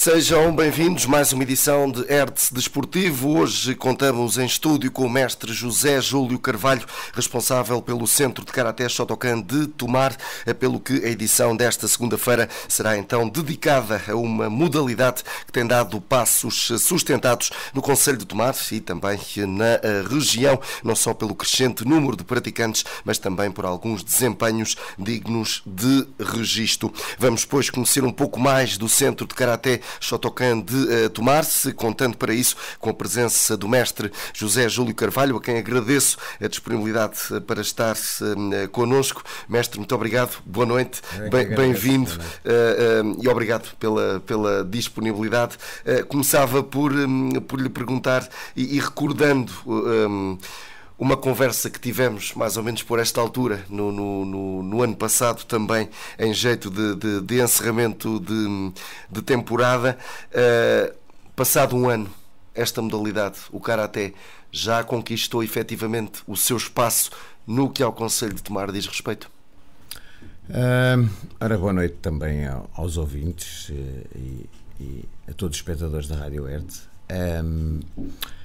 Sejam bem-vindos a mais uma edição de Hertz Desportivo. Hoje contamos em estúdio com o mestre José Júlio Carvalho, responsável pelo Centro de Karaté Shotokan de Tomar, eh, pelo que a edição desta segunda-feira será então dedicada a uma modalidade que tem dado passos sustentados no Conselho de Tomar e também na eh, região, não só pelo crescente número de praticantes, mas também por alguns desempenhos dignos de registro. Vamos, pois, conhecer um pouco mais do Centro de Karaté Shotokan de uh, eh, tomar-se, contando para isso com a presença do mestre José Júlio Carvalho, a quem agradeço a disponibilidade eh, para estar uh, connosco. Mestre, muito obrigado, boa noite, é bem-vindo bem uh, e obrigado pela, pela disponibilidade. começava por, um, por lhe perguntar e, e recordando. Um, uma conversa que tivemos mais ou menos por esta altura, no, no, no, no ano passado também, em jeito de, de, de encerramento de, de temporada. Uh, passado um ano, esta modalidade, o Karaté, já conquistou efetivamente o seu espaço no que ao Conselho de Tomar diz respeito? Uh, ora, boa noite também aos ouvintes eh, e, e a todos os espectadores da Rádio Erde.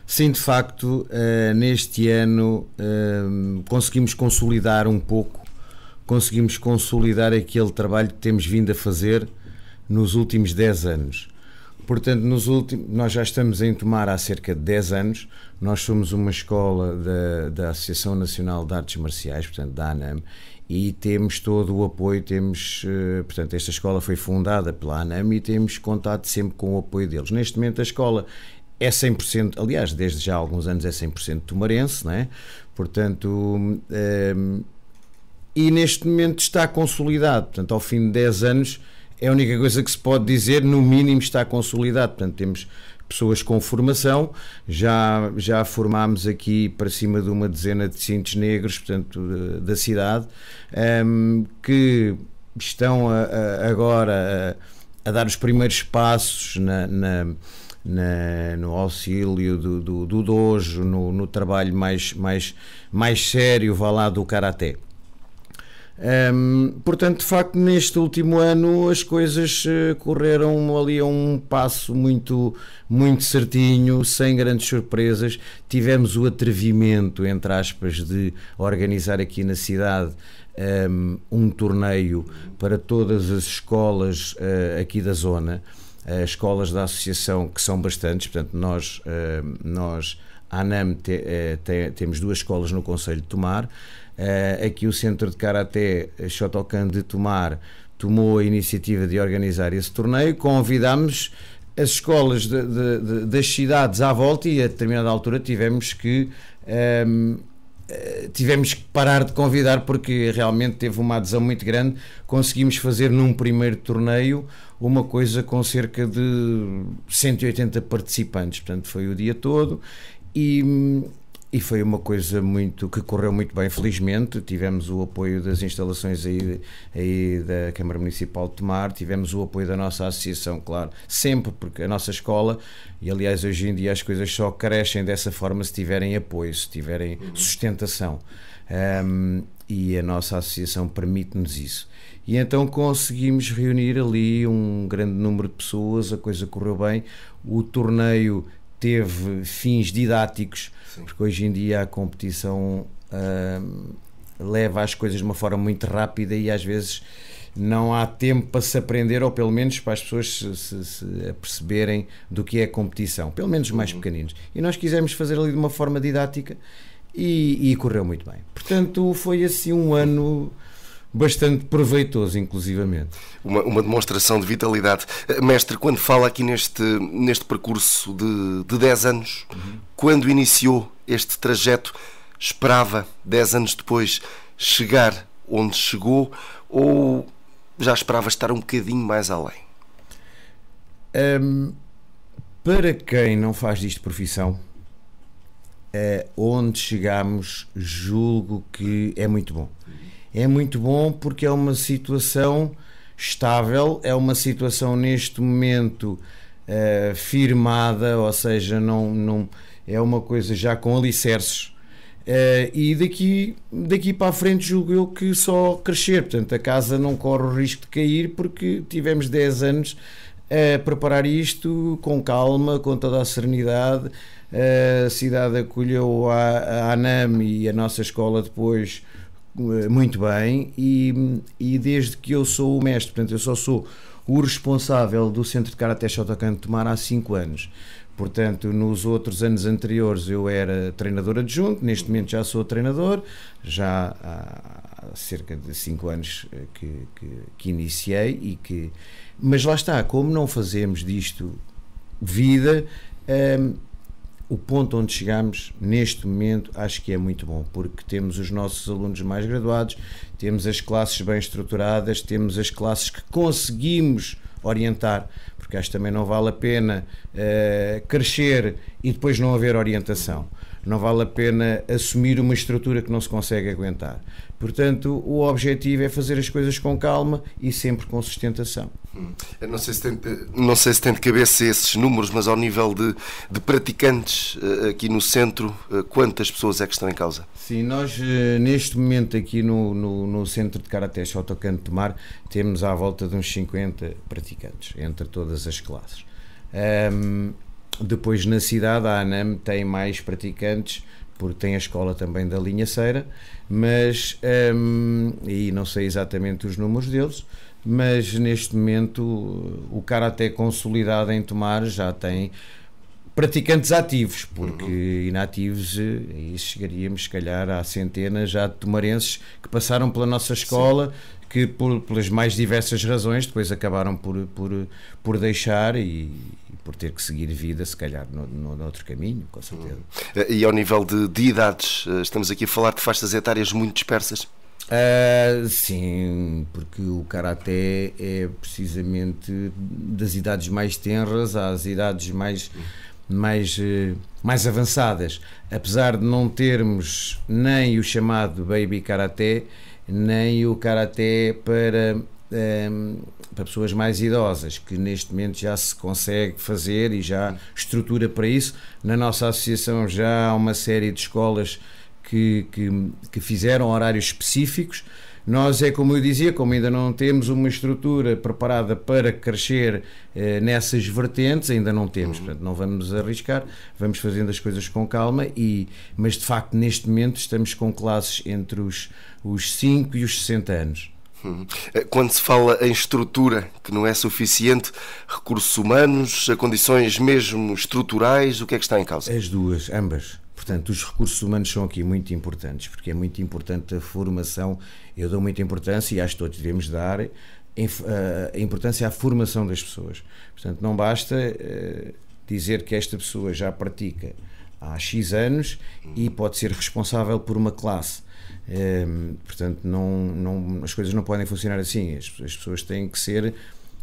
Sim, de facto, eh, neste ano ehm, conseguimos consolidar um pouco, conseguimos consolidar aquele trabalho que temos vindo a fazer nos últimos 10 anos. Portanto, nos últimos, nós já estamos em tomar há cerca de 10 anos. Nós somos uma escola da, da Associação Nacional de Artes Marciais, portanto, da ANAM, e temos todo o apoio, temos, eh, portanto, esta escola foi fundada pela ANAM e temos contato sempre com o apoio deles. Neste momento a escola é 100%, aliás, desde já há alguns anos é 100% tomarense, não é? Portanto, um, ehm, e neste momento está consolidado, portanto, ao fim de 10 anos é a única coisa que se pode dizer, no mínimo está consolidado, portanto, temos pessoas com formação, já, já formámos aqui para cima de uma dezena de cintos negros, portanto, da cidade, um, ehm, que estão a, a, agora a, a, dar os primeiros passos na, na na, no auxílio do, do, do dojo, no, no, trabalho mais, mais, mais sério, vá lá, do karaté. portanto, de facto, neste último ano as coisas eh, correram ali a um passo muito, muito certinho, sem grandes surpresas. Tivemos o atrevimento, entre aspas, de organizar aqui na cidade um, um torneio para todas as escolas uh, aqui da zona. Eh, escolas da associação, que são bastantes, portanto, nós, eh, nós a ANAM, te, eh, te, temos duas escolas no Conselho de Tomar. Aqui o Centro de Karaté Shotokan de Tomar tomou a iniciativa de organizar esse torneio. Convidámos as escolas de, de, de, das cidades à volta e a determinada altura tivemos que um, eh, tivemos que parar de convidar porque realmente teve uma adesão muito grande. Conseguimos fazer num primeiro torneio uma coisa com cerca de 180 participantes, portanto foi o dia todo. E, hum, e foi uma coisa muito que correu muito bem, felizmente. Tivemos o apoio das instalações aí, aí da Câmara Municipal de Tomar, tivemos o apoio da nossa associação, claro, sempre, porque a nossa escola, e aliás hoje em dia as coisas só crescem dessa forma se tiverem apoio, se tiverem uhum. sustentação. Um, e a nossa associação permite-nos isso. E então conseguimos reunir ali um grande número de pessoas, a coisa correu bem, o torneio teve fins didáticos Sim. porque hoje em dia a competição uh, leva as coisas de uma forma muito rápida e às vezes não há tempo para se aprender, ou pelo menos para as pessoas se, aperceberem do que é competição, pelo menos os mais uhum. pequeninos. E nós quisemos fazer ali de uma forma didática e, e correu muito bem. Portanto, foi assim um ano bastante proveitoso, inclusivamente. Uma, uma, demonstração de vitalidade. Eh, mestre, quando fala aqui neste, neste percurso de, de 10 anos, uhum. quando iniciou este trajeto, esperava 10 anos depois chegar onde chegou ou já esperava estar um bocadinho mais além? Um, para quem não faz disto profissão, eh, onde chegamos, julgo que é muito bom é muito bom porque é uma situação estável, é uma situação neste momento uh, firmada, ou seja, não, não, é uma coisa já com alicerces. Uh, e daqui, daqui para a frente julgo eu que só crescer, portanto a casa não corre o risco de cair porque tivemos 10 anos a preparar isto com calma, com toda a serenidade. A cidade acolheu a, a ANAM e a nossa escola depois eh, muito bem e, e desde que eu sou o mestre, portanto eu só sou o responsável do Centro de Karate Shotokan de Tomar há 5 anos. Portanto, nos outros anos anteriores eu era treinador adjunto, neste momento já sou treinador, já há cerca de 5 anos eh, que, que, que, iniciei e que... Mas lá está, como não fazemos disto vida... Hum, o ponto onde chegamos neste momento acho que é muito bom, porque temos os nossos alunos mais graduados, temos as classes bem estruturadas, temos as classes que conseguimos orientar, porque acho que também não vale a pena uh, crescer e depois não haver orientação. Não vale a pena assumir uma estrutura que não se consegue aguentar. Portanto, o objetivo é fazer as coisas com calma e sempre com sustentação. Eu não sei, se tem, eh, não sei se tem de cabeça esses números, mas ao nível de, de praticantes eh, aqui no centro, eh, quantas pessoas é que estão em causa? Sim, nós neste momento aqui no, no, no centro de Karaté Shotokan de Mar temos à volta de uns 50 praticantes, entre todas as classes. Um, depois na cidade, a ANAM tem mais praticantes, porque tem a escola também da linhaceira, mas um, e não sei exatamente os números deles, mas neste momento o Karaté consolidado em Tomar já tem praticantes ativos, porque uhum. inativos eh, aí chegaríamos se calhar a centena já de tomarenses que passaram pela nossa escola, Sim. que por, pelas mais diversas razões depois acabaram por, por, por deixar e, por ter que seguir vida, se calhar, no, no, no outro caminho, com certeza. Uhum. E ao nível de, de idades, eh, estamos aqui a falar de faixas etárias muito dispersas? Uh, sim, porque o karaté é precisamente das idades mais tenras às idades mais, mais, ah, mais avançadas. Apesar de não termos nem o chamado baby karaté, nem o karaté para, ah, para pessoas mais idosas, que neste momento já se consegue fazer e já estrutura para isso. Na nossa associação já há uma série de escolas que, que, que fizeram horários específicos. Nós é como eu dizia, como ainda não temos uma estrutura preparada para crescer eh, nessas vertentes, ainda não temos, uhum. portanto não vamos arriscar, vamos fazendo as coisas com calma, e, mas de facto neste momento estamos com classes entre os, os 5 e os 60 anos. Uhum. Eh, quando se fala em estrutura que não é suficiente, recursos humanos, condições mesmo estruturais, o que é que está em causa? As duas, ambas Portanto, os recursos humanos são aqui muito importantes, porque é muito importante a formação. Eu dou muita importância, e acho que todos devemos dar, eh, a importância à formação das pessoas. Portanto, não basta eh, dizer que esta pessoa já pratica há X anos e pode ser responsável por uma classe. Ehm, portanto, não, não, as coisas não podem funcionar assim. As, as pessoas têm que ser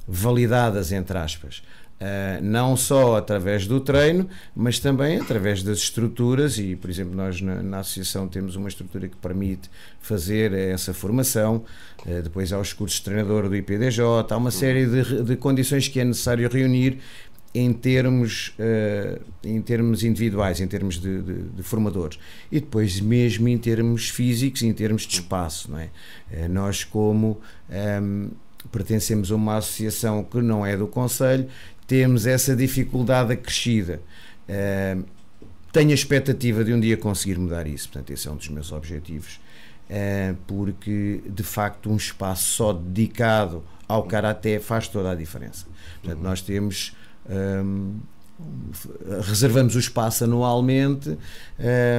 validadas, entre aspas. Uh, não só através do treino, mas também através das estruturas, e por exemplo, nós na, na associação temos uma estrutura que permite fazer essa formação. Uh, depois há os cursos de treinador do IPDJ, há uma série de, de condições que é necessário reunir em termos, uh, em termos individuais, em termos de, de, de, formadores. E depois, mesmo em termos físicos, em termos de espaço, não é? nós, como. Um, pertencemos a uma associação que não é do Conselho, temos essa dificuldade acrescida. Uh, tenho a expectativa de um dia conseguir mudar isso, portanto, esse é um dos meus objetivos, uh, porque de facto um espaço só dedicado ao karaté faz toda a diferença. Portanto, uhum. nós temos. Eh, um, reservamos o espaço anualmente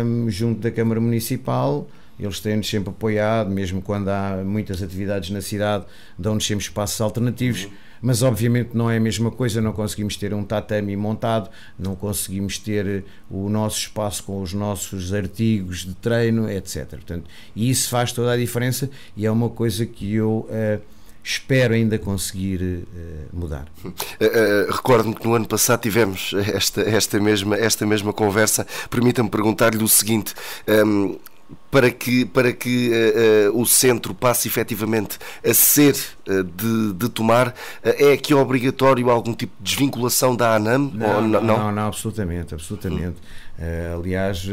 um, junto da Câmara Municipal. Eles têm-nos sempre apoiado, mesmo quando há muitas atividades na cidade, dão-nos sempre espaços alternativos. Uhum mas obviamente não é a mesma coisa, não conseguimos ter um tatame montado, não conseguimos ter eh, o nosso espaço com os nossos artigos de treino, etc. Portanto, e isso faz toda a diferença e é uma coisa que eu uh, espero ainda conseguir uh, mudar. Uh, Recordo-me que no ano passado tivemos esta, esta, mesma, esta mesma conversa. Permita-me perguntar-lhe o seguinte: um, ehm, para que, para que uh, uh, o centro passe efetivamente a ser uh, de, de, tomar, é aqui obrigatório algum tipo de desvinculação da ANAM? Não, não? não, não absolutamente, absolutamente. Hum. aliás,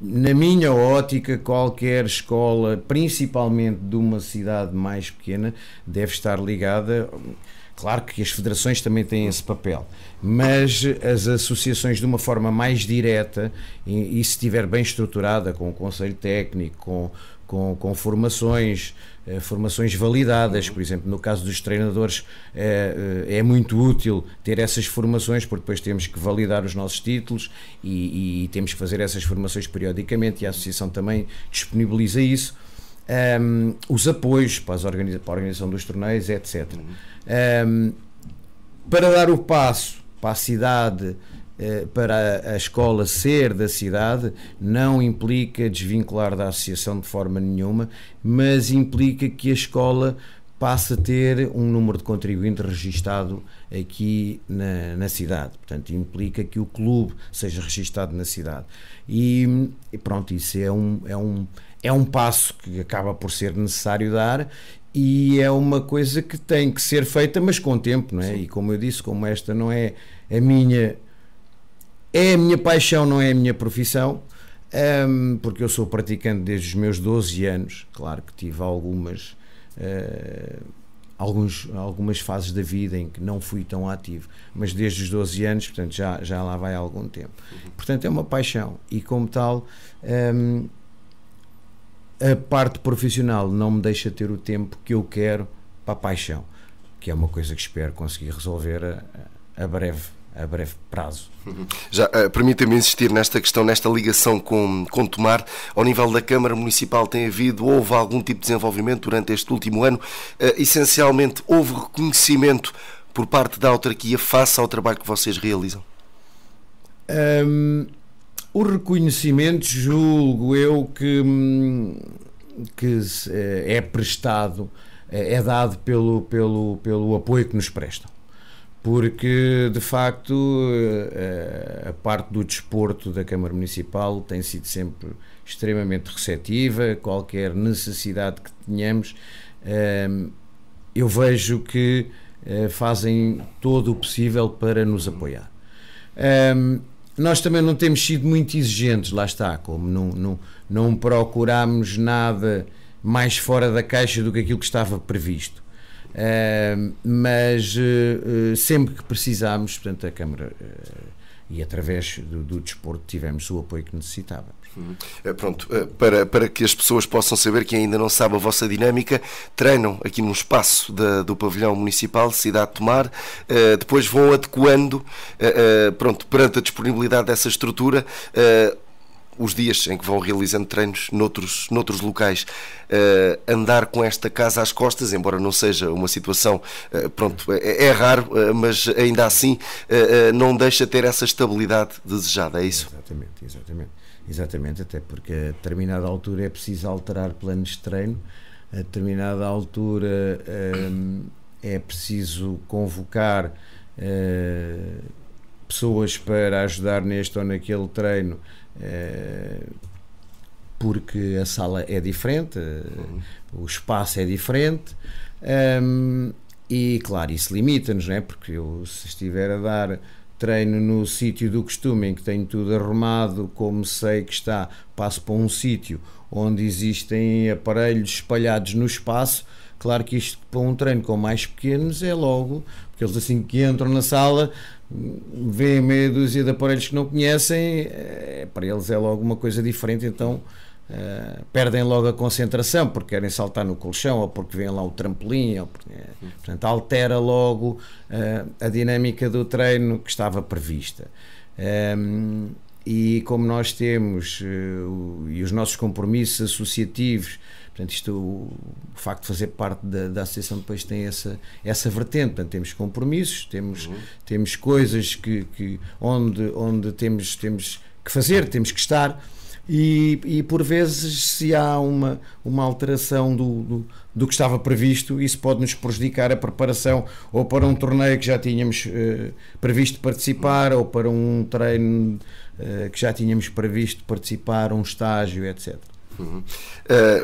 na minha ótica, qualquer escola, principalmente de uma cidade mais pequena, deve estar ligada. Claro que as federações também têm esse papel, mas as associações de uma forma mais direta e, e se estiver bem estruturada com o conselho técnico, com, com, com formações, eh, formações validadas, por exemplo, no caso dos treinadores eh, eh, é muito útil ter essas formações porque depois temos que validar os nossos títulos e, e temos que fazer essas formações periodicamente e a associação também disponibiliza isso. Um, os apoios para, as organiza para a organização dos torneios, etc. Um, para dar o passo para a cidade, eh, para a escola ser da cidade, não implica desvincular da associação de forma nenhuma, mas implica que a escola passe a ter um número de contribuinte registado aqui na, na, cidade. Portanto, implica que o clube seja registado na cidade. E, e pronto, isso é um, é, um, é um passo que acaba por ser necessário dar e é uma coisa que tem que ser feita, mas com tempo, não é? Sim. E como eu disse, como esta não é a minha é a minha paixão, não é a minha profissão, um, porque eu sou praticante desde os meus 12 anos, claro que tive algumas uh, alguns, algumas fases da vida em que não fui tão ativo, mas desde os 12 anos, portanto já, já lá vai há algum tempo. Uhum. Portanto é uma paixão e como tal um, a parte profissional não me deixa ter o tempo que eu quero para a paixão, que é uma coisa que espero conseguir resolver a, a breve a breve prazo. Uhum. Já uh, permita-me insistir nesta questão, nesta ligação com, com Tomar. Ao nível da Câmara Municipal tem havido, houve algum tipo de desenvolvimento durante este último ano? Uh, essencialmente, houve reconhecimento por parte da autarquia face ao trabalho que vocês realizam? Um, o reconhecimento, julgo eu, que, hum, que eh, é prestado, eh, é dado pelo, pelo, pelo apoio que nos prestam. Porque, de facto, eh, a parte do desporto da Câmara Municipal tem sido sempre extremamente receptiva, qualquer necessidade que tenhamos, hum, eu vejo que fazem todo o possível para nos apoiar. Hum, nós também não temos sido muito exigentes, lá está, como não, não, não procurámos nada mais fora da caixa do que aquilo que estava previsto. Uh, mas uh, sempre que precisámos, portanto, a Câmara uh, e através do, do desporto tivemos o apoio que necessitava. Hum. Pronto, eh, para, para que as pessoas possam saber que ainda não sabem a vossa dinâmica, treinam aqui num espaço da, do pavilhão municipal, Cidade de Tomar, uh, eh, depois vão adequando, uh, uh, pronto, perante a disponibilidade dessa estrutura, os dias em que vão realizando treinos noutros, noutros locais. Uh, andar com esta casa às costas, embora não seja uma situação, uh, pronto, é, é raro, uh, mas ainda assim não deixa ter essa estabilidade desejada, é isso? Exatamente, exatamente. Exatamente, até porque a determinada altura é preciso alterar planos de treino, a determinada altura um, é preciso convocar uh, pessoas para ajudar neste ou naquele treino. Uh, porque a sala é diferente, uhum. o espaço é diferente, um, e claro, isso limita-nos, não é? Porque eu, se estiver a dar treino no sítio do costume, em que tenho tudo arrumado, como sei que está, passo para um sítio onde existem aparelhos espalhados no espaço. Claro que isto para um treino com mais pequenos é logo, porque eles assim que entram na sala vêem meia dúzia de aparelhos que não conhecem, é, para eles é logo uma coisa diferente, então eh, perdem logo a concentração porque querem saltar no colchão ou porque vem lá o trampolim. Ou porque, eh, portanto, altera logo uh, a dinâmica do treino que estava prevista. Um, ehm, e como nós temos uh, e os nossos compromissos associativos, portanto, isto, o, o facto de fazer parte da, da, associação depois tem essa, essa vertente. Portanto, temos compromissos, temos, uhum. temos coisas que, que, onde, onde temos, temos que fazer, temos que estar e, e, por vezes, se há uma, uma alteração do, do, do, que estava previsto, isso pode nos prejudicar a preparação ou para um torneio que já tínhamos eh, previsto participar, ou para um treino eh, que já tínhamos previsto participar, um estágio, etc. Uhum.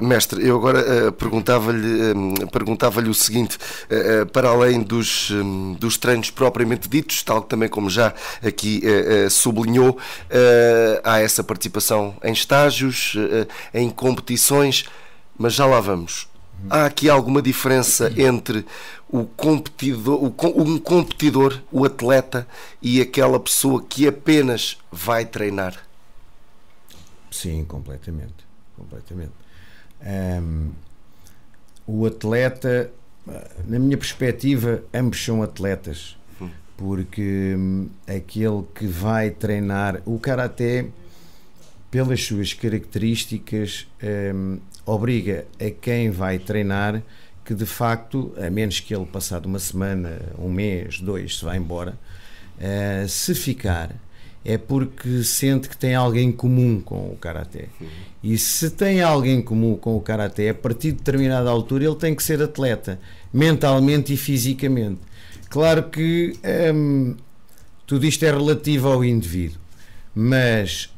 Uh, mestre, eu agora uh, perguntava-lhe um, eh, perguntava o seguinte: uh, para além dos, um, dos treinos propriamente ditos, tal também como já aqui sublinhou, há essa participação em estágios, em competições, mas já lá vamos. Uhum. Há aqui alguma diferença uhum. entre o competidor, o, um competidor, o atleta e aquela pessoa que apenas vai treinar? Sim, completamente completamente. Um, o atleta, na minha perspectiva, ambos são atletas, hum. porque hum, aquele que vai treinar o karaté, pelas suas características, um, obriga a quem vai treinar que de facto, a menos que ele passado uma semana, um mês, dois, se vá embora, uh, se ficar é porque sente que tem alguém comum com o karaté. E se tem alguém comum com o karaté, a partir de determinada altura ele tem que ser atleta, mentalmente e fisicamente. Claro que hum, tudo isto é relativo ao indivíduo, mas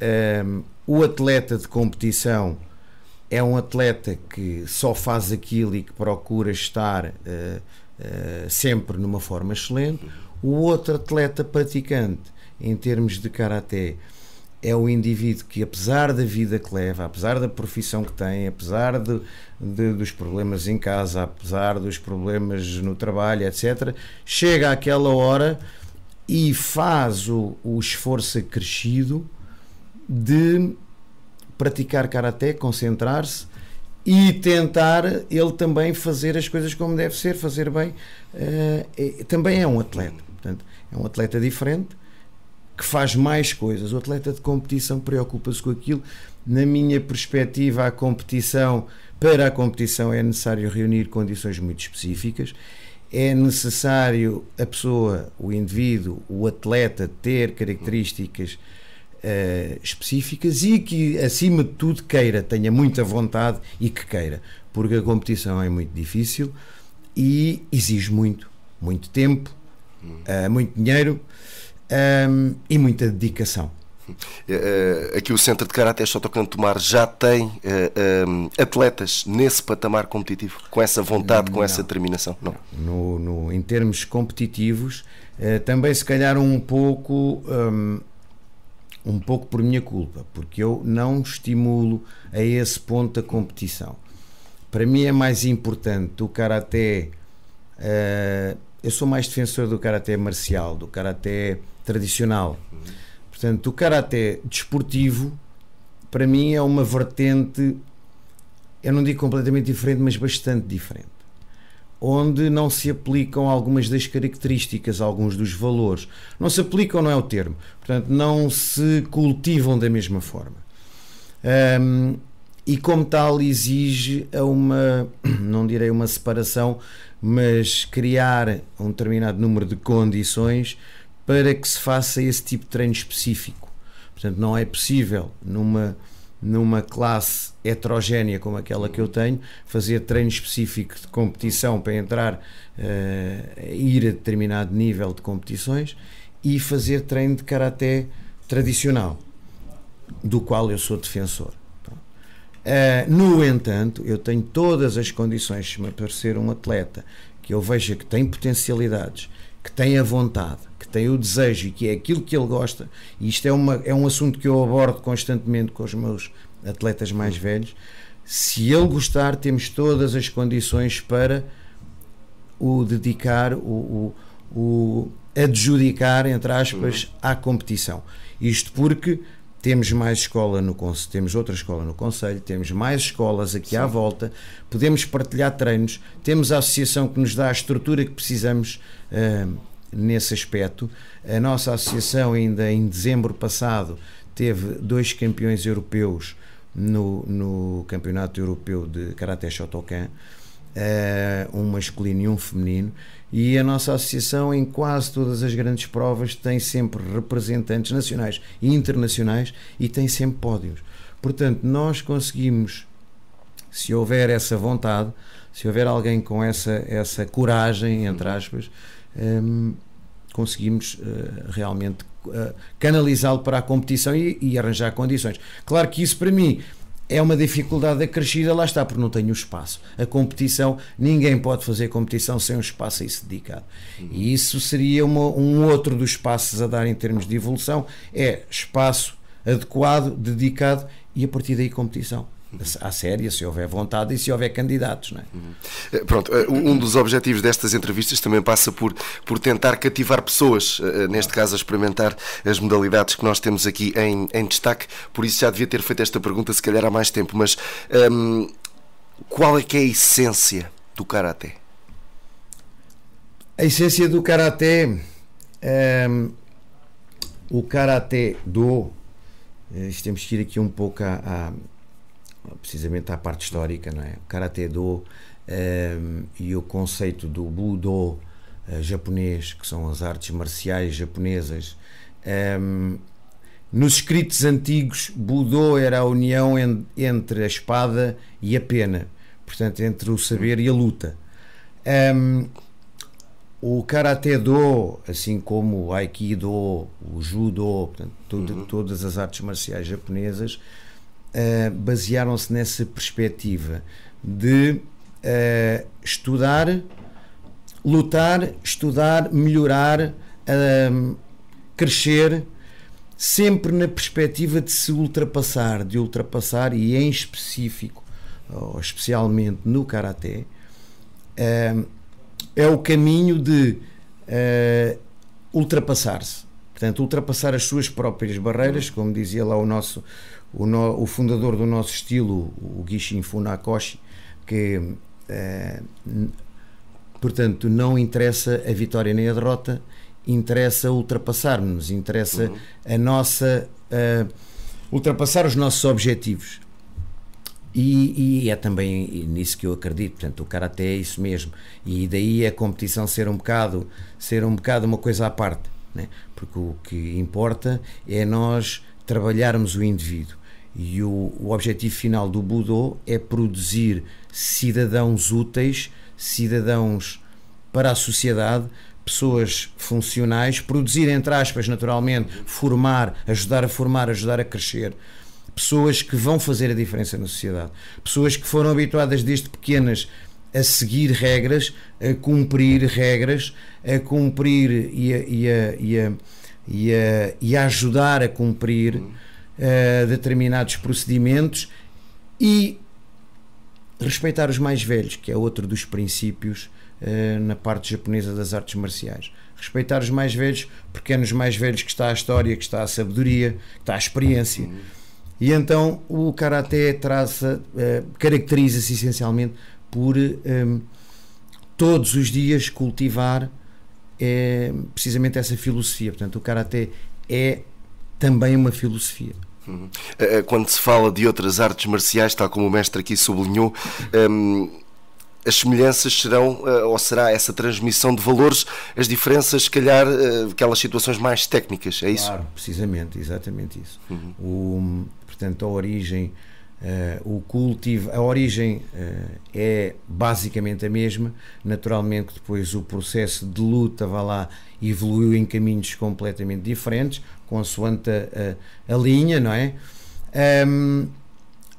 hum, o atleta de competição é um atleta que só faz aquilo e que procura estar uh, uh, sempre numa forma excelente. O outro atleta praticante em termos de karaté é o indivíduo que, apesar da vida que leva, apesar da profissão que tem, apesar de, de, dos problemas em casa, apesar dos problemas no trabalho, etc., chega àquela hora e faz o, o esforço acrescido de praticar karaté, concentrar-se e tentar ele também fazer as coisas como deve ser, fazer bem. Uh, é, também é um atleta, portanto, é um atleta diferente que faz mais coisas. O atleta de competição preocupa-se com aquilo. Na minha perspectiva, a competição, para a competição é necessário reunir condições muito específicas. É necessário a pessoa, o indivíduo, o atleta ter características uh, específicas e que, acima de tudo, queira, tenha muita vontade e que queira, porque a competição é muito difícil e exige muito, muito tempo, uh, muito dinheiro um, e muita dedicação. Uh, aqui o Centro de Karate Shotokan Tomar já tem uh, eh, um, atletas nesse patamar competitivo, com essa vontade, com essa determinação? Não. No, no, em termos competitivos, uh, também se calhar um pouco, um, um, pouco por minha culpa, porque eu não estimulo a esse ponto a competição. Para mim é mais importante o Karaté. eu sou mais defensor do Karaté marcial, do Karaté tradicional. Portanto, o karaté desportivo, para mim, é uma vertente, eu não digo completamente diferente, mas bastante diferente. Onde não se aplicam algumas das características, alguns dos valores. Não se aplicam, não é o termo. Portanto, não se cultivam da mesma forma. Um, e, como tal, exige a uma, não direi uma separação, mas criar um determinado número de condições para que se faça esse tipo de treino específico. Portanto, não é possível numa numa classe heterogénea como aquela que eu tenho, fazer treino específico de competição para entrar, uh, ir a determinado nível de competições e fazer treino de karaté tradicional, do qual eu sou defensor. Uh, no entanto, eu tenho todas as condições, se me aparecer um atleta que eu veja que tem potencialidades, que tem a vontade, que tem o desejo e que é aquilo que ele gosta, e isto é, uma, é um assunto que eu abordo constantemente com os meus atletas mais hum. velhos, se ele gostar, temos todas as condições para o dedicar, o, o, o adjudicar, entre aspas, uhum. à competição. Isto porque temos mais escola no conselho, temos outra escola no conselho, temos mais escolas aqui Sim. à volta, podemos partilhar treinos, temos a associação que nos dá a estrutura que precisamos eh, nesse aspecto. A nossa associação, ainda em dezembro passado, teve dois campeões europeus no, no Campeonato Europeu de Karate Shotokan, eh, um masculino e um feminino, e a nossa associação, em quase todas as grandes provas, tem sempre representantes nacionais e internacionais e tem sempre pódios. Portanto, nós conseguimos, se houver essa vontade, se houver alguém com essa, essa coragem, entre aspas, um, conseguimos uh, realmente uh, canalizá-lo para a competição e, e, arranjar condições. Claro que isso para mim é uma dificuldade acrescida, lá está, porque não tenho espaço. A competição, ninguém pode fazer competição sem um espaço a isso dedicado. Uhum. E isso seria uma, um outro dos passos a dar em termos de evolução, é espaço adequado, dedicado e a partir daí competição à séria, se houver vontade e se houver candidatos. Não é? Uhum. Eh, pronto, eh, um dos objetivos destas entrevistas também passa por, por tentar cativar pessoas, eh, neste caso a experimentar as modalidades que nós temos aqui em, em destaque, por isso já devia ter feito esta pergunta se calhar há mais tempo, mas um, ehm, qual é que é a essência do Karaté? A essência do Karaté, um, ehm, o Karaté do, isto temos que ir aqui um pouco à, à precisamente à parte histórica, não é? O Karate Do um, ehm, e o conceito do Budo uh, japonês, que são as artes marciais japonesas. Um, ehm, nos escritos antigos, Budo era a união en entre a espada e a pena, portanto, entre o saber e a luta. Um, ehm, o Karate Do, assim como o Aikido, o Judo, portanto, todo, uhum. todas as artes marciais japonesas, eh, basearam-se nessa perspectiva de uh, estudar, lutar, estudar, melhorar, uh, crescer, sempre na perspectiva de se ultrapassar, de ultrapassar e em específico, ou especialmente no karaté, ehm, é o caminho de eh, ultrapassar-se. Portanto, ultrapassar as suas próprias barreiras, como dizia lá o nosso o, no, o fundador do nosso estilo, o Gishin Funakoshi, que eh, portanto não interessa a vitória nem a derrota, interessa ultrapassarmos, interessa uhum. a nossa eh, ultrapassar os nossos objetivos. E, e, é também nisso que eu acredito, portanto, o karatê é isso mesmo. E daí a competição ser um bocado, ser um bocado uma coisa à parte, né? porque o que importa é nós trabalharmos o indivíduo. E o, o objetivo final do Budô é produzir cidadãos úteis, cidadãos para a sociedade, pessoas funcionais, produzir, entre aspas, naturalmente, formar, ajudar a formar, ajudar a crescer. Pessoas que vão fazer a diferença na sociedade. Pessoas que foram habituadas desde pequenas a seguir regras, a cumprir regras, a cumprir e a, e a, e a, e a, e a ajudar a cumprir uh, determinados procedimentos e respeitar os mais velhos, que é outro dos princípios uh, na parte japonesa das artes marciais. Respeitar os mais velhos, porque é nos mais velhos que está a história, que está a sabedoria, que está a experiência. E então o karaté traça, uh, caracteriza-se essencialmente por um, ehm, todos os dias cultivar é, precisamente essa filosofia. Portanto, o karaté é também uma filosofia. Uhum. Eh, eh, quando se fala de outras artes marciais, tal como o mestre aqui sublinhou, ehm, as semelhanças serão, eh, ou será essa transmissão de valores, as diferenças, se calhar, aquelas situações mais técnicas, é isso? Claro, precisamente, exatamente isso. Uhum. O, portanto, a origem Uh, o cultivo, a origem uh, é basicamente a mesma. Naturalmente, depois o processo de luta vai lá evoluiu em caminhos completamente diferentes, consoante a, a, a linha, não é? Um,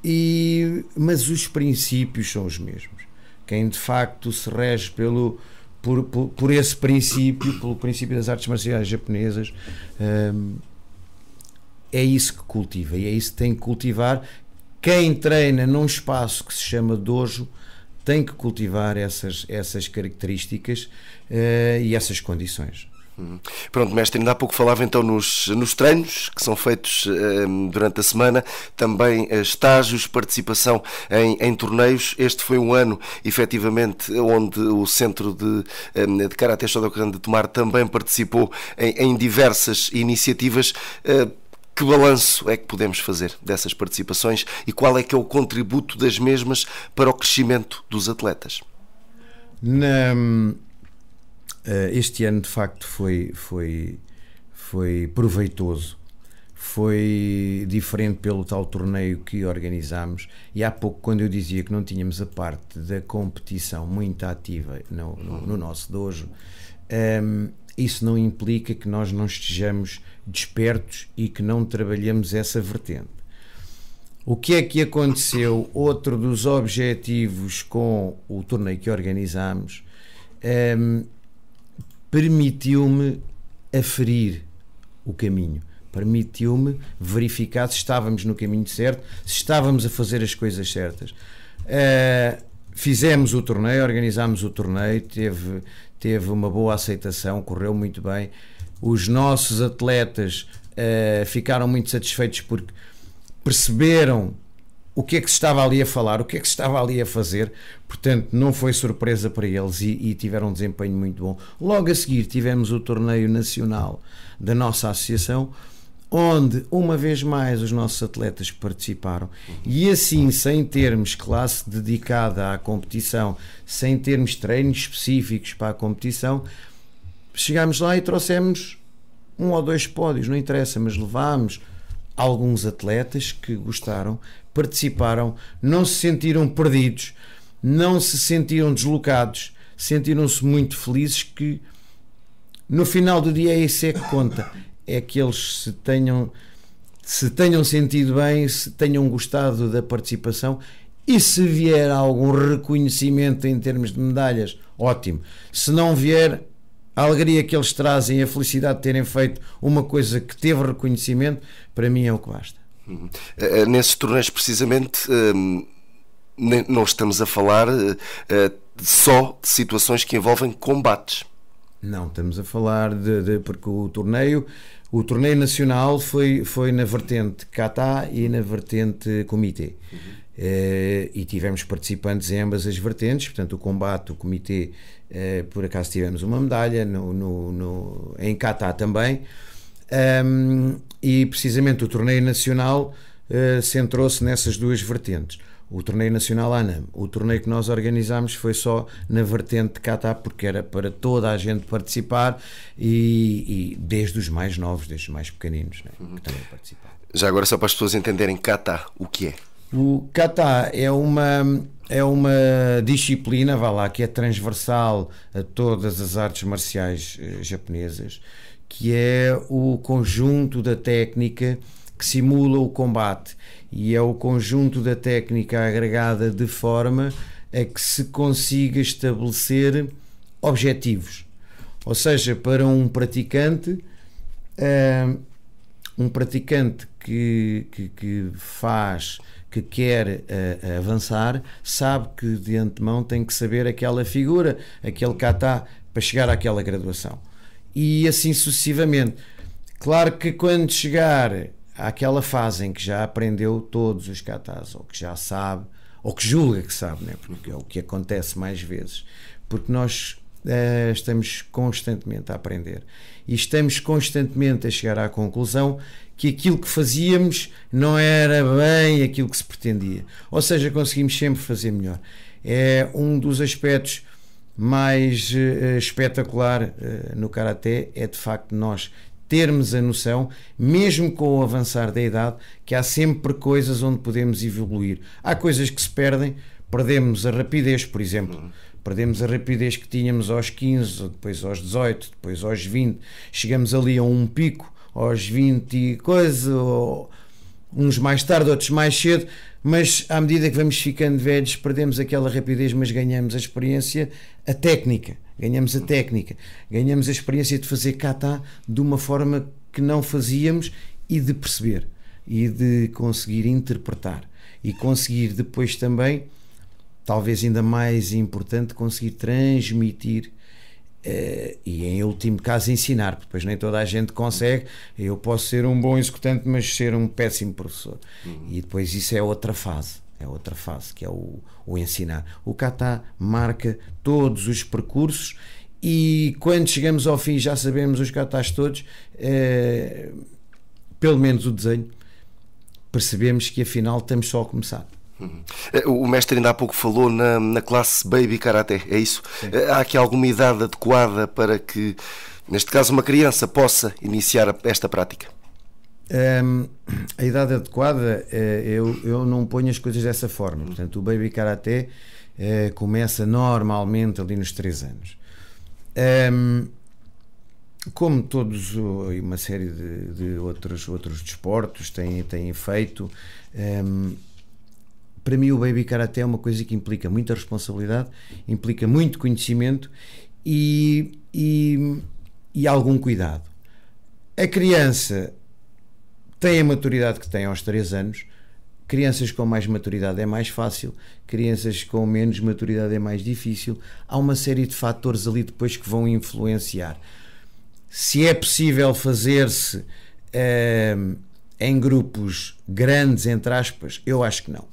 e, mas os princípios são os mesmos. Quem de facto se rege pelo, por, por, por esse princípio, pelo princípio das artes marciais japonesas, um, é isso que cultiva e é isso que tem que cultivar quem treina num espaço que se chama dojo tem que cultivar essas, essas características uh, e essas condições. Hum. Pronto, mestre, ainda há pouco falava então nos, nos treinos que são feitos ehm, durante a semana, também eh, estágios, participação em, em, torneios. Este foi um ano, efetivamente, onde o Centro de, um, ehm, de Karate Shodokan de Tomar também participou em, em diversas iniciativas. Eh, que balanço é que podemos fazer dessas participações e qual é que é o contributo das mesmas para o crescimento dos atletas? Na, eh, este ano, de facto, foi, foi, foi proveitoso. Foi diferente pelo tal torneio que organizámos. E há pouco, quando eu dizia que não tínhamos a parte da competição muito ativa no, no, no nosso dojo, um, ehm, isso não implica que nós não estejamos despertos e que não trabalhemos essa vertente. O que é que aconteceu? Outro dos objetivos com o torneio que organizámos um, ehm, permitiu-me aferir o caminho, permitiu-me verificar se estávamos no caminho certo, se estávamos a fazer as coisas certas. Uh, fizemos o torneio, organizámos o torneio, teve, teve uma boa aceitação, correu muito bem. Os nossos atletas uh, ficaram muito satisfeitos porque perceberam o que é que se estava ali a falar, o que é que se estava ali a fazer, portanto não foi surpresa para eles e, e, tiveram um desempenho muito bom. Logo a seguir tivemos o torneio nacional da nossa associação, onde uma vez mais os nossos atletas participaram e assim sem termos classe dedicada à competição, sem termos treinos específicos para a competição, chegámos lá e trouxemos um ou dois pódios, não interessa, mas levámos alguns atletas que gostaram, participaram, não se sentiram perdidos, não se sentiram deslocados, sentiram-se muito felizes que no final do dia é isso é que conta é que eles se tenham se tenham sentido bem, se tenham gostado da participação e se vier algum reconhecimento em termos de medalhas, ótimo. Se não vier, a alegria que eles trazem, a felicidade de terem feito uma coisa que teve reconhecimento, para mim é o que basta. Uhum. Eh, eh, nesses torneios, precisamente, ehm, não estamos a falar eh, só de situações que envolvem combates. Não, estamos a falar de, de, porque o torneio, o torneio nacional foi foi na vertente Catá e na vertente Comitê. Uhum. Uh, eh, e tivemos participantes em ambas as vertentes, portanto, o combate, o comitê, uh, eh, por acaso tivemos uma medalha, no, no, no em Catá também, um, e precisamente o torneio nacional uh, centrou-se nessas duas vertentes. O torneio nacional Ana, o torneio que nós organizámos foi só na vertente de Catar, porque era para toda a gente participar e, e desde os mais novos, desde os mais pequeninos, né, uhum. que também participaram. Já agora, só para as pessoas entenderem, Catar, o que é? O Catar é uma, é uma disciplina, vá lá, que é transversal a todas as artes marciais eh, japonesas, que é o conjunto da técnica que simula o combate e é o conjunto da técnica agregada de forma a que se consiga estabelecer objetivos. Ou seja, para um praticante, eh, um praticante que, que, que faz, que quer eh, avançar, sabe que de antemão tem que saber aquela figura, aquele está para chegar àquela graduação. E assim sucessivamente. Claro que quando chegar àquela fase em que já aprendeu todos os kata's ou que já sabe, ou que julga que sabe, né? porque é o que acontece mais vezes, porque nós uh, estamos constantemente a aprender e estamos constantemente a chegar à conclusão que aquilo que fazíamos não era bem aquilo que se pretendia, ou seja, conseguimos sempre fazer melhor. É um dos aspectos mais uh, espetacular uh, no Karaté é de facto nós termos a noção, mesmo com o avançar da idade, que há sempre coisas onde podemos evoluir. Há coisas que se perdem, perdemos a rapidez, por exemplo. Uhum. Perdemos a rapidez que tínhamos aos 15, depois aos 18, depois aos 20. Chegamos ali a um pico, aos 20 e coisa, uns mais tarde, outros mais cedo mas à medida que vamos ficando velhos, perdemos aquela rapidez, mas ganhamos a experiência, a técnica, ganhamos a técnica, ganhamos a experiência de fazer kata de uma forma que não fazíamos e de perceber e de conseguir interpretar e conseguir depois também, talvez ainda mais importante, conseguir transmitir Uh, e em último caso ensinar, porque depois nem toda a gente consegue. Eu posso ser um bom executante, mas ser um péssimo professor. Uhum. E depois isso é outra fase, é outra fase que é o, o ensinar. O Catá marca todos os percursos e quando chegamos ao fim já sabemos os Catás todos, uh, pelo menos o desenho, percebemos que afinal estamos só a começar. Uhum. Eh, o mestre ainda há pouco falou na, na classe Baby Karate, é isso? Sim. Eh, há aqui alguma idade adequada para que, neste caso, uma criança possa iniciar esta prática? Um, ehm, a idade adequada, eh, eu, eu não ponho as coisas dessa forma. Portanto, o Baby Karate começa normalmente ali nos 3 anos. Um, ehm, como todos e uma série de, de, outros, outros desportos têm, têm feito, um, ehm, para mim o baby até é uma coisa que implica muita responsabilidade, implica muito conhecimento e, e, e algum cuidado. A criança tem a maturidade que tem aos 3 anos, crianças com mais maturidade é mais fácil, crianças com menos maturidade é mais difícil. Há uma série de fatores ali depois que vão influenciar. Se é possível fazer-se uh, em grupos grandes, entre aspas, eu acho que não.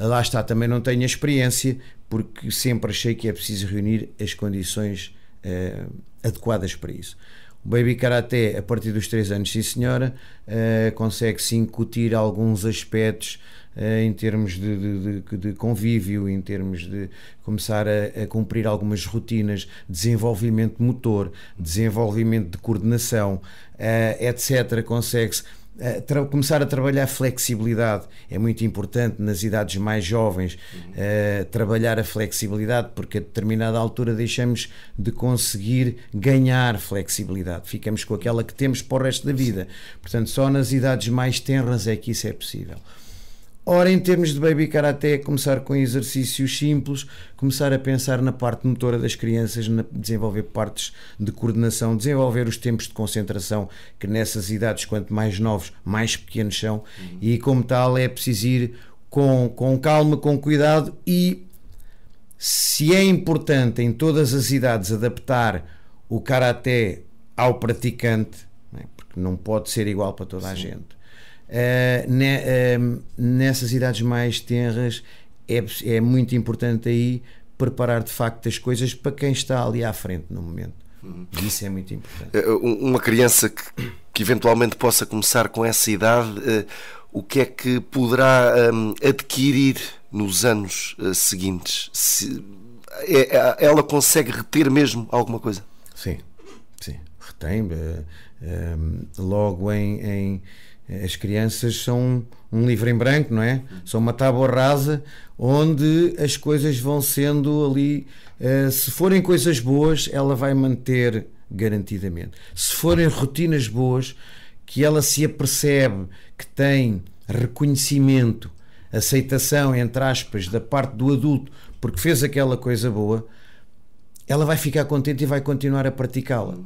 Lá está, também não tenho a experiência, porque sempre achei que é preciso reunir as condições uh, adequadas para isso. O Baby Karate, a partir dos 3 anos, sim senhora, uh, eh, consegue-se incutir alguns aspectos uh, em termos de, de, de, de, convívio, em termos de começar a, a, cumprir algumas rotinas, desenvolvimento motor, desenvolvimento de coordenação, uh, etc. Consegue-se começar a trabalhar flexibilidade é muito importante nas idades mais jovens uhum. uh, trabalhar a flexibilidade porque a determinada altura deixamos de conseguir ganhar flexibilidade ficamos com aquela que temos para o resto da vida portanto só nas idades mais tenras é que isso é possível Ora, em termos de baby karaté, começar com exercícios simples, começar a pensar na parte motora das crianças, na, desenvolver partes de coordenação, desenvolver os tempos de concentração, que nessas idades, quanto mais novos, mais pequenos são, uhum. e como tal, é preciso ir com, com calma, com cuidado e se é importante em todas as idades adaptar o karaté ao praticante, né, porque não pode ser igual para toda Sim. a gente Uh, ne, uh, nessas idades mais tenras é, é muito importante aí preparar de facto as coisas para quem está ali à frente no momento. Uhum. Isso é muito importante. Eh, uma criança que, que, eventualmente possa começar com essa idade, uh, o que é que poderá um, adquirir nos anos uh, seguintes? Se, é, é, ela consegue reter mesmo alguma coisa? Sim, sim, retém. Uh, um, logo em, em as crianças são um livro em branco, não é? São uma tábua rasa onde as coisas vão sendo ali. Eh, se forem coisas boas, ela vai manter garantidamente. Se forem rotinas boas, que ela se apercebe que tem reconhecimento, aceitação, entre aspas, da parte do adulto, porque fez aquela coisa boa, ela vai ficar contente e vai continuar a praticá-la.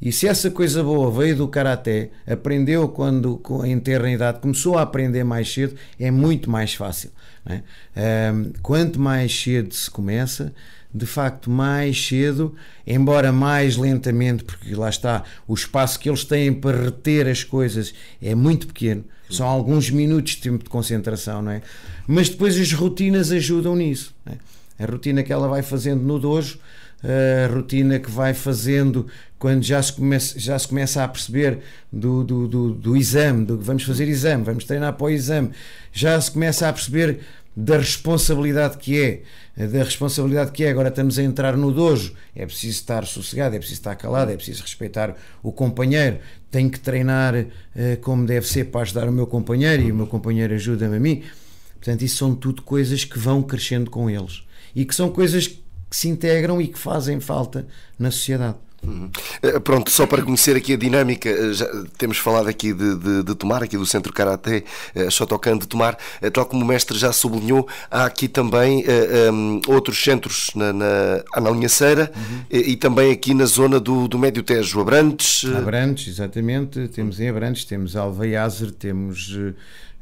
E se essa coisa boa veio do karaté, aprendeu quando em terra idade, começou a aprender mais cedo, é muito mais fácil. Um, é? quanto mais cedo se começa, de facto, mais cedo, embora mais lentamente, porque lá está, o espaço que eles têm para reter as coisas é muito pequeno, são alguns minutos de tempo de concentração, não é? Mas depois as rotinas ajudam nisso. É? A rotina que ela vai fazendo no dojo uh, rotina que vai fazendo quando já se começa, já se começa a perceber do, do, do, do exame, do, vamos fazer exame, vamos treinar para o exame, já se começa a perceber da responsabilidade que é, da responsabilidade que é. Agora estamos a entrar no dojo, é preciso estar sossegado, é preciso estar calado, é preciso respeitar o companheiro, tenho que treinar uh, como deve ser para ajudar o meu companheiro e o meu companheiro ajuda-me a mim. Portanto, isso são tudo coisas que vão crescendo com eles e que são coisas que que se integram e que fazem falta na sociedade. Uhum. Eh, pronto, só para conhecer aqui a dinâmica, eh, já temos falado aqui de, de, de Tomar, aqui do Centro Karaté uh, eh, Shotokan de Tomar, tal como o mestre já sublinhou, há aqui também uh, um, ehm, outros centros na, na, na Linhaceira uhum. e, e, também aqui na zona do, do Médio Tejo, Abrantes. Abrantes, exatamente, temos em Abrantes, temos Alveiazer, temos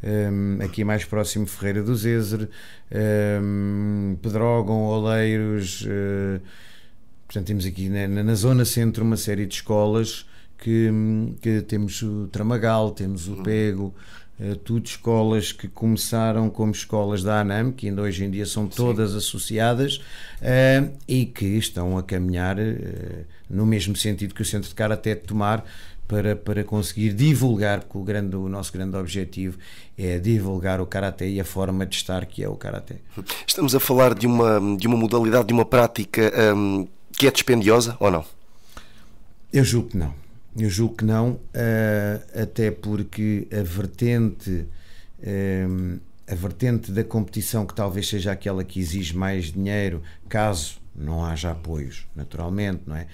um, aqui mais próximo Ferreira do Zezer, um, Pedrógão, Oleiros, uh, portanto temos aqui na, na, zona centro uma série de escolas que, que temos o Tramagal, temos o uhum. Pego, Uh, tudo escolas que começaram como escolas da ANAM, que ainda hoje em dia são todas Sim. associadas uh, e que estão a caminhar uh, no mesmo sentido que o Centro de Cara até tomar para, para conseguir divulgar, porque o, grande, o nosso grande objetivo é divulgar o Karaté e a forma de estar que é o Karaté. Estamos a falar de uma, de uma modalidade, de uma prática hum, que é dispendiosa ou não? Eu julgo que não. Eu julgo que não, uh, até porque a vertente. Um, a vertente da competição que talvez seja aquela que exige mais dinheiro, caso não haja apoios, naturalmente, não é?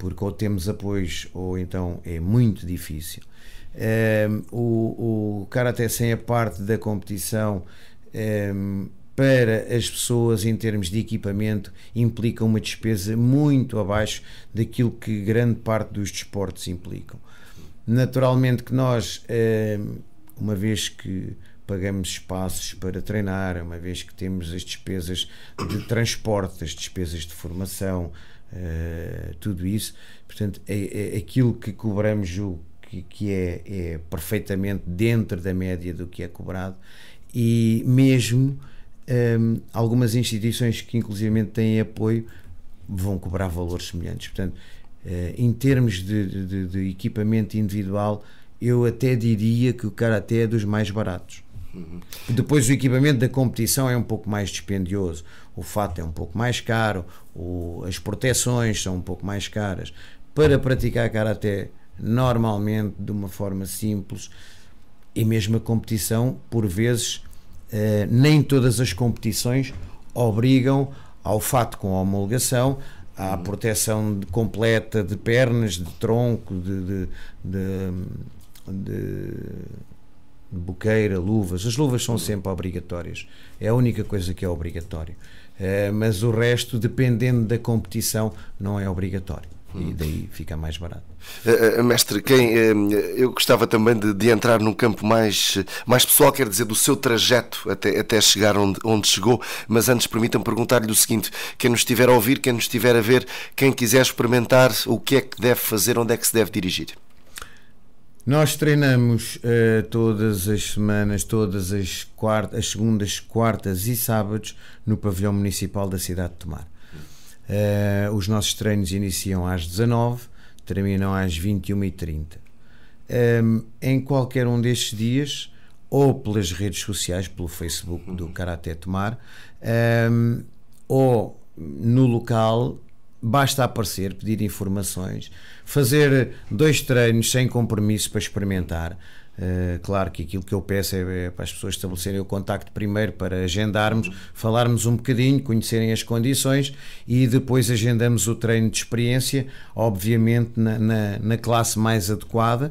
porque ou temos apoios ou então é muito difícil. Um, ehm, o, o Karate Sem a é parte da competição um, ehm, para as pessoas em termos de equipamento implica uma despesa muito abaixo daquilo que grande parte dos desportos implicam. Naturalmente que nós, um, ehm, uma vez que pagamos espaços para treinar, uma vez que temos as despesas de transporte, as despesas de formação, eh, tudo isso, portanto, é, é aquilo que cobramos, o que, que é, é, perfeitamente dentro da média do que é cobrado, e mesmo um, ehm, algumas instituições que, inclusivamente, têm apoio vão cobrar valores semelhantes. Portanto, uh, em termos de, de, de, equipamento individual, eu até diria que o Karaté é dos mais baratos. Uhum. Depois, o equipamento da competição é um pouco mais dispendioso o fato é um pouco mais caro, o, as proteções são um pouco mais caras. Para praticar karaté normalmente, de uma forma simples, e mesmo a competição, por vezes, eh, nem todas as competições obrigam ao fato com a homologação, à uhum. proteção de, completa de pernas, de tronco, de, de, de, de boqueira, luvas. As luvas são uhum. sempre obrigatórias. É a única coisa que é obrigatória. Eh, mas o resto, dependendo da competição, não é obrigatório. Hum. E daí fica mais barato. Uh, mestre, quem, uh, eu gostava também de, de, entrar num campo mais, mais pessoal, quer dizer, do seu trajeto até, até chegar onde, onde chegou, mas antes permitam perguntar-lhe o seguinte: quem nos estiver a ouvir, quem nos estiver a ver, quem quiser experimentar, o que é que deve fazer, onde é que se deve dirigir? Nós treinamos uh, todas as semanas, todas as, as segundas, quartas e sábados no pavilhão municipal da cidade de Tomar. Uh, os nossos treinos iniciam às 19 terminam às 21h30. Um, eh, em qualquer um destes dias, ou pelas redes sociais, pelo Facebook do uhum. Karate Tomar, um, ou no local, basta aparecer, pedir informações fazer dois treinos sem compromisso para experimentar. Uh, claro que aquilo que eu peço é, é, para as pessoas estabelecerem o contacto primeiro para agendarmos, falarmos um bocadinho, conhecerem as condições e depois agendamos o treino de experiência, obviamente na, na, na classe mais adequada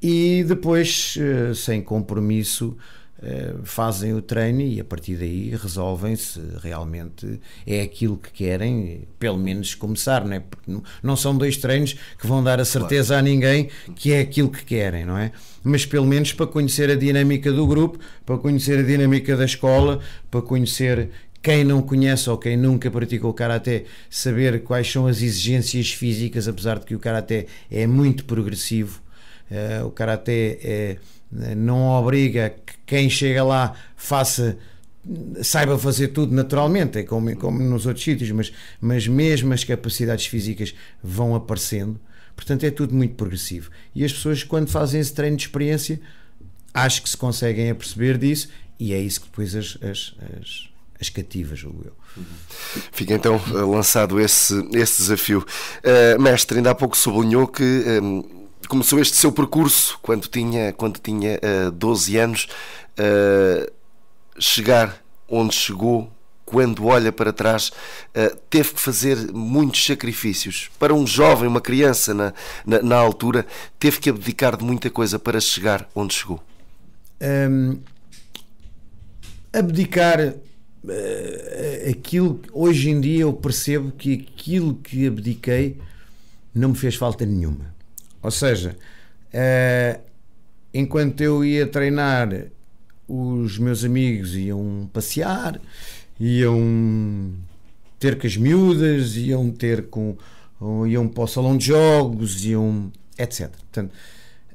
e depois, uh, sem compromisso, eh, fazem o treino e a partir daí resolvem se realmente é aquilo que querem, pelo menos começar, não é? Porque não são dois treinos que vão dar a certeza claro. a ninguém que é aquilo que querem, não é? Mas pelo menos para conhecer a dinâmica do grupo, para conhecer a dinâmica da escola, para conhecer quem não conhece ou quem nunca praticou karaté saber quais são as exigências físicas, apesar de que o karaté é muito progressivo, uh, o karaté é não obriga que quem chega lá faça saiba fazer tudo naturalmente, é como, como nos outros sítios, mas, mas mesmo as capacidades físicas vão aparecendo, portanto é tudo muito progressivo. E as pessoas, quando fazem esse treino de experiência, acho que se conseguem aperceber disso e é isso que depois as, as, as as cativas, julgo eu. Fica então eh, lançado esse, esse desafio. Uh, mestre, ainda há pouco sublinhou que um, eh, começou este seu percurso quando tinha, quando tinha uh, eh, 12 anos, uh, chegar onde chegou, quando olha para trás, uh, teve que fazer muitos sacrifícios. Para um jovem, uma criança na, na, na, altura, teve que abdicar de muita coisa para chegar onde chegou. Um, ehm, abdicar uh, aquilo hoje em dia eu percebo que aquilo que abdiquei não me fez falta nenhuma. Ou seja, uh, enquanto eu ia treinar, os meus amigos iam passear, iam ter com as miúdas, iam ter com. iam para o salão de jogos, iam. etc. Portanto,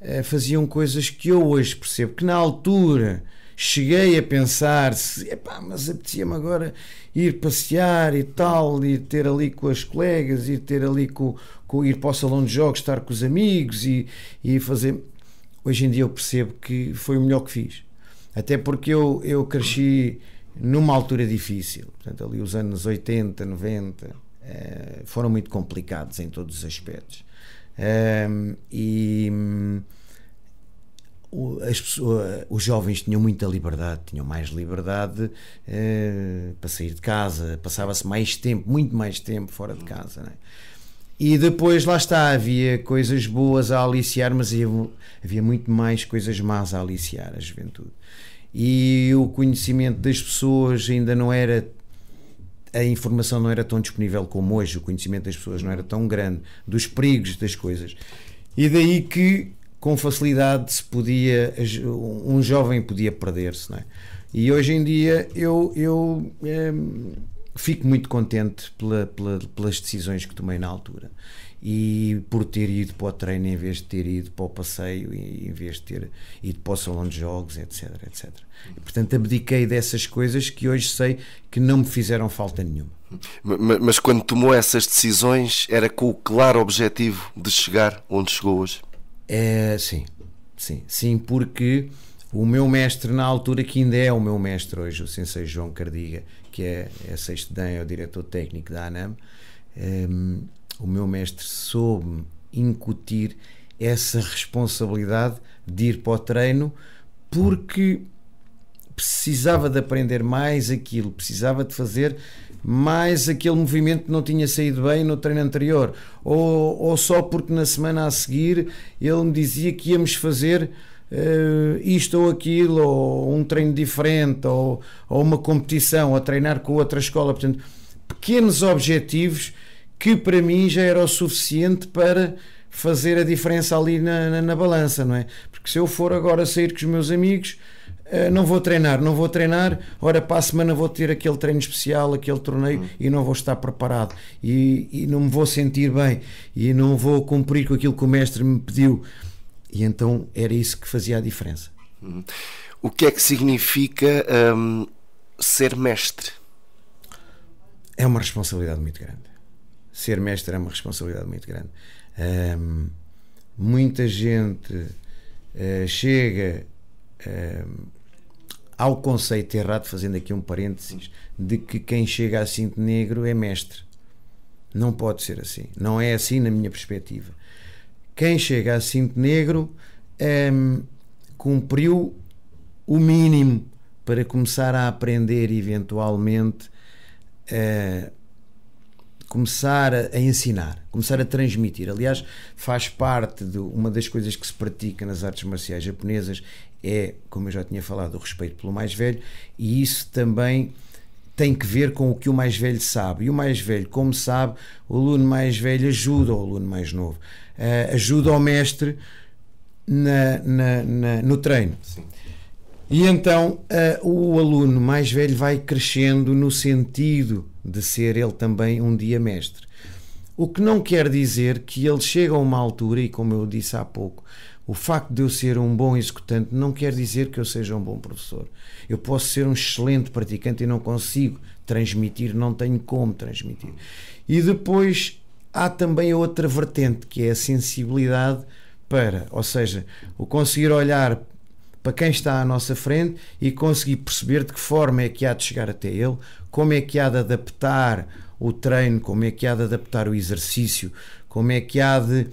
eh, faziam coisas que eu hoje percebo que na altura cheguei a pensar se, epá, mas apetecia-me agora ir passear e tal, ir ter ali com as colegas, ir ter ali com, com ir para o salão de jogos, estar com os amigos e, e fazer. Hoje em dia eu percebo que foi o melhor que fiz. Até porque eu, eu cresci numa altura difícil, portanto, ali os anos 80, 90 eh, foram muito complicados em todos os aspectos. e pessoas, os jovens tinham muita liberdade, tinham mais liberdade eh, para sair de casa, passava-se mais tempo, muito mais tempo fora de casa. Né? E depois lá está, havia coisas boas a aliciar, mas havia, havia muito mais coisas más a aliciar a juventude. E o conhecimento das pessoas ainda não era a informação não era tão disponível como hoje, o conhecimento das pessoas não era tão grande, dos perigos das coisas. E daí que com facilidade se podia um jovem podia perder-se, é? E hoje em dia eu eu é, fico muito contente pela, pela, pelas decisões que tomei na altura e por ter ido para o treino em vez de ter ido para o passeio em vez de ter ido para o salão de jogos, etc, etc. E, portanto, abdiquei dessas coisas que hoje sei que não me fizeram falta nenhuma. Mas, mas quando tomou essas decisões, era com o claro objetivo de chegar onde chegou hoje? É, sim, sim, sim, porque o meu mestre na altura, que ainda é o meu mestre hoje, o Sensei João Cardiga, que é, é sexto dan, é o diretor técnico da ANAM, ehm, o meu mestre soube incutir essa responsabilidade de ir para o treino porque precisava de aprender mais aquilo, precisava de fazer mas aquele movimento não tinha saído bem no treino anterior, ou, ou só porque na semana a seguir ele me dizia que íamos fazer. Uh, isto ou aquilo, ou um treino diferente, ou, ou uma competição, a treinar com outra escola. Portanto, pequenos objetivos que para mim já era o suficiente para fazer a diferença ali na, na, na balança, não é? Porque se eu for agora sair com os meus amigos, eh, não vou treinar, não vou treinar, ora para a semana vou ter aquele treino especial, aquele torneio uhum. e não vou estar preparado e, e, não me vou sentir bem e não vou cumprir com aquilo que o mestre me pediu. E então era isso que fazia a diferença. Uhum. O que é que significa hum, ser mestre? É uma responsabilidade muito grande. Ser mestre é uma responsabilidade muito grande. Hum, muita gente uh, chega. Hum, Há o conceito errado, fazendo aqui um parênteses, de que quem chega a cinto negro é mestre. Não pode ser assim. Não é assim na minha perspectiva. Quem chega a cinto negro hum, cumpriu o mínimo para começar a aprender eventualmente eh, a começar a, ensinar, começar a transmitir. Aliás, faz parte de uma das coisas que se pratica nas artes marciais japonesas é, como eu já tinha falado, o respeito pelo mais velho, e isso também tem que ver com o que o mais velho sabe. E o mais velho, como sabe, o aluno mais velho ajuda o aluno mais novo, uh, ajuda o mestre na, na, na no treino. Sim. E então uh, o aluno mais velho vai crescendo no sentido de ser ele também um dia mestre. O que não quer dizer que ele chega a uma altura, e como eu disse há pouco, o facto de eu ser um bom executante não quer dizer que eu seja um bom professor. Eu posso ser um excelente praticante e não consigo transmitir, não tenho como transmitir. E depois há também a outra vertente, que é a sensibilidade para, ou seja, o conseguir olhar para quem está à nossa frente e conseguir perceber de que forma é que há de chegar até ele, como é que há de adaptar o treino, como é que há de adaptar o exercício, como é que há de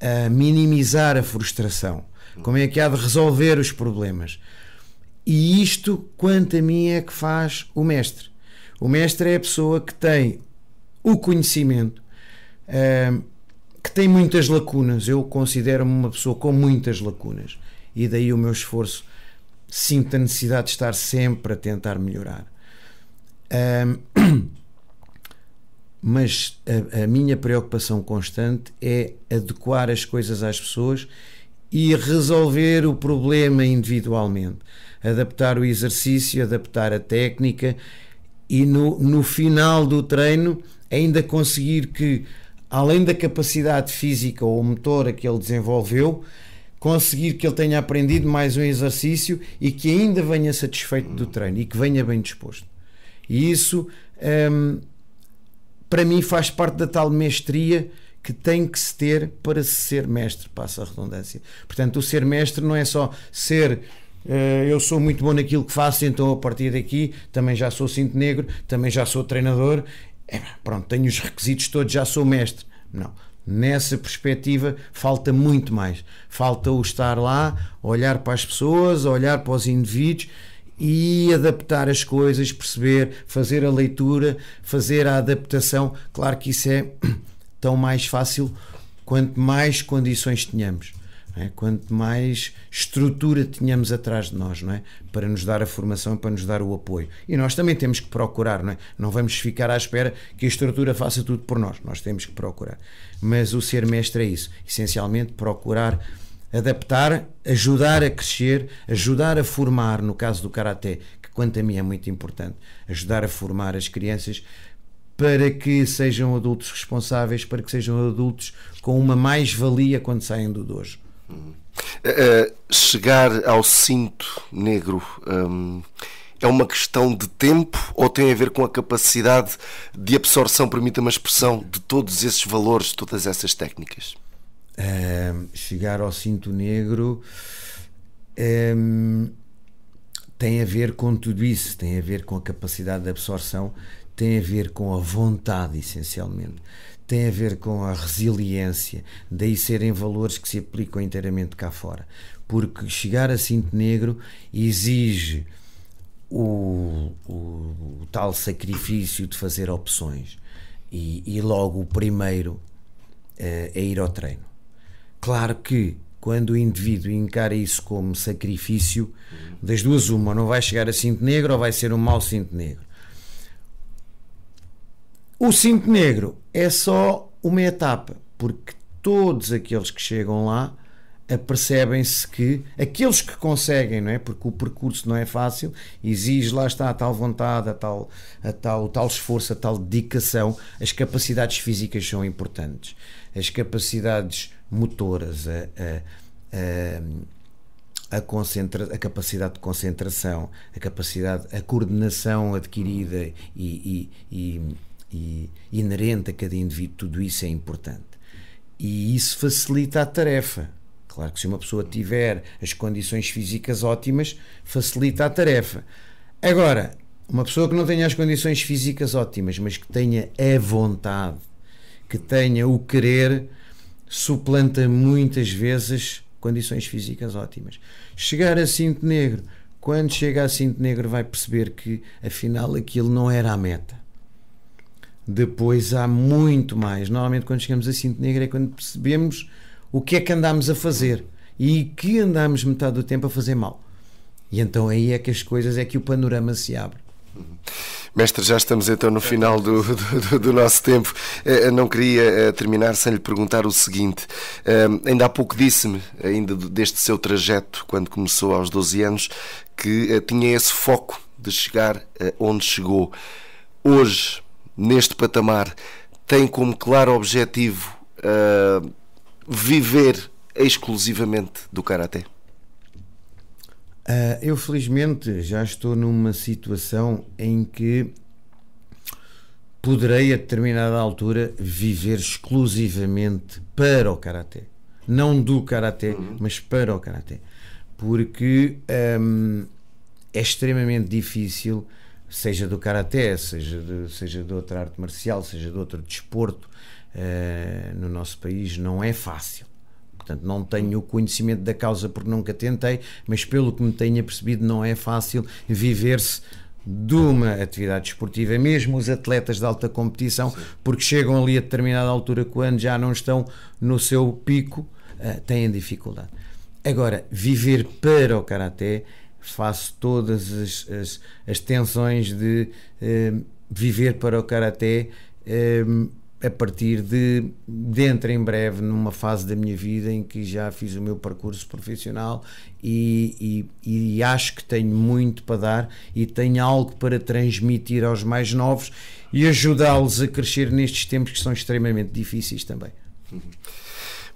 a minimizar a frustração? Como é que há de resolver os problemas? E isto, quanto a mim, é que faz o mestre. O mestre é a pessoa que tem o conhecimento, que tem muitas lacunas. Eu considero-me uma pessoa com muitas lacunas. E daí o meu esforço. Sinto a necessidade de estar sempre a tentar melhorar. mas a, a, minha preocupação constante é adequar as coisas às pessoas e resolver o problema individualmente, adaptar o exercício, adaptar a técnica e no, no final do treino ainda conseguir que, além da capacidade física ou motora que ele desenvolveu, conseguir que ele tenha aprendido mais um exercício e que ainda venha satisfeito do treino e que venha bem disposto. E isso. Hum, para mim faz parte da tal mestria que tem que se ter para ser mestre, passa a redundância. Portanto, o ser mestre não é só ser eh, eu sou muito bom naquilo que faço, então a partir daqui também já sou cinto negro, também já sou treinador, é, pronto, tenho os requisitos todos, já sou mestre. Não. Nessa perspectiva falta muito mais. Falta o estar lá, olhar para as pessoas, olhar para os indivíduos e adaptar as coisas, perceber, fazer a leitura, fazer a adaptação. Claro que isso é tão mais fácil quanto mais condições tenhamos. É? Quanto mais estrutura tenhamos atrás de nós, não é? Para nos dar a formação, para nos dar o apoio. E nós também temos que procurar, não é? Não vamos ficar à espera que a estrutura faça tudo por nós. Nós temos que procurar. Mas o ser mestre é isso. Essencialmente, procurar adaptar, ajudar a crescer, ajudar a formar, no caso do Karaté, que quanto a mim é muito importante, ajudar a formar as crianças para que sejam adultos responsáveis, para que sejam adultos com uma mais-valia quando saem do dojo. Hum. Eh, eh, chegar ao cinto negro hum, é uma questão de tempo ou tem a ver com a capacidade de absorção, permita-me a expressão, de todos esses valores, todas essas técnicas? um, ehm, chegar ao cinto negro um, ehm, tem a ver com tudo isso, tem a ver com a capacidade de absorção, tem a ver com a vontade, essencialmente, tem a ver com a resiliência, daí serem valores que se aplicam inteiramente cá fora. Porque chegar a cinto negro exige o, o, o tal sacrifício de fazer opções. E, e logo o primeiro uh, é ir ao treino. Claro que quando o indivíduo encara isso como sacrifício, das duas uma, não vai chegar a cinto negro ou vai ser um mau cinto negro. O cinto negro é só uma etapa, porque todos aqueles que chegam lá apercebem-se que aqueles que conseguem, não é? Porque o percurso não é fácil, exige lá está a tal vontade, a tal, a tal, o tal esforço, a tal dedicação, as capacidades físicas são importantes as capacidades motoras, a, a, a, concentra, a capacidade de concentração, a capacidade, a coordenação adquirida e, e, e, e inerente a cada indivíduo, tudo isso é importante. E isso facilita a tarefa. Claro que se uma pessoa tiver as condições físicas ótimas, facilita a tarefa. Agora, uma pessoa que não tenha as condições físicas ótimas, mas que tenha a vontade que tenha o querer suplanta muitas vezes condições físicas ótimas. Chegar a cinto negro, quando chega a cinto negro vai perceber que afinal aquilo não era a meta. Depois há muito mais. Normalmente quando chegamos a cinto negro é quando percebemos o que é que andámos a fazer e que andámos metade do tempo a fazer mal. E então aí é que as coisas, é que o panorama se abre. Uhum. Mestre, já estamos então no final do, do, do, nosso tempo. Eh, eh, não queria eh, terminar sem lhe perguntar o seguinte. Ainda há pouco disse-me, ainda deste seu trajeto, quando começou aos 12 anos, que tinha esse foco de chegar onde chegou. Hoje, neste patamar, tem como claro objetivo viver exclusivamente do Karaté? Uh, eu felizmente já estou numa situação em que poderei a determinada altura viver exclusivamente para o karaté. Não do karaté, uhum. mas para o karaté. Porque um, é extremamente difícil, seja do karaté, seja de, seja de outra arte marcial, seja de outro desporto, uh, no nosso país não é fácil. Portanto, não tenho conhecimento da causa porque nunca tentei, mas pelo que me tenha percebido, não é fácil viver-se de uma atividade esportiva, mesmo os atletas de alta competição, Sim. porque chegam ali a determinada altura quando já não estão no seu pico, uh, têm dificuldade. Agora, viver para o karaté, faço todas as, as, as tensões de uh, viver para o karaté. Uh, a partir de dentro em breve numa fase da minha vida em que já fiz o meu percurso profissional e, e, e, acho que tenho muito para dar e tenho algo para transmitir aos mais novos e ajudá-los a crescer nestes tempos que são extremamente difíceis também. Uhum.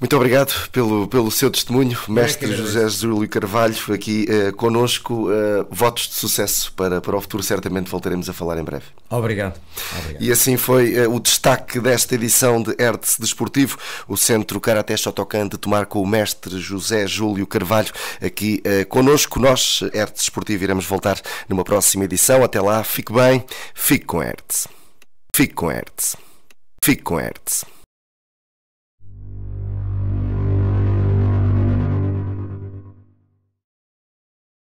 Muito obrigado pelo, pelo seu testemunho, é mestre é José Júlio Carvalho, aqui eh, conosco. Eh, votos de sucesso para, para o futuro, certamente voltaremos a falar em breve. Obrigado. obrigado. E assim foi eh, o destaque desta edição de Hértice Desportivo, o Centro Karate Shotokan de tomar com o mestre José Júlio Carvalho, aqui conosco. Nós, Hértice Desportivo, iremos voltar numa próxima edição. Até lá, fique bem, fique com Hértice. Fique com Hértice. Fique com Hértice.